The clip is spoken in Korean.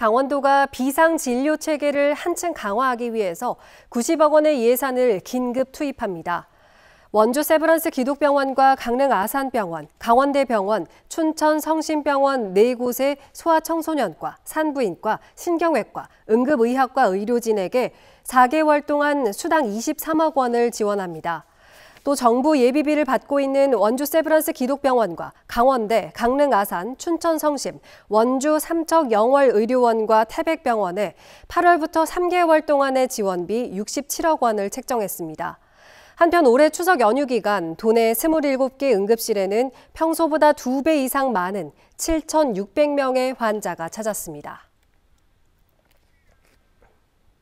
강원도가 비상진료 체계를 한층 강화하기 위해서 90억 원의 예산을 긴급 투입합니다. 원주 세브란스 기독병원과 강릉 아산병원, 강원대병원, 춘천 성심병원 네 곳의 소아청소년과, 산부인과, 신경외과, 응급의학과 의료진에게 4개월 동안 수당 23억 원을 지원합니다. 또 정부 예비비를 받고 있는 원주 세브란스 기독병원과 강원대, 강릉 아산, 춘천 성심, 원주 삼척 영월 의료원과 태백병원에 8월부터 3개월 동안의 지원비 67억 원을 책정했습니다. 한편 올해 추석 연휴 기간 도내 27개 응급실에는 평소보다 2배 이상 많은 7,600명의 환자가 찾았습니다.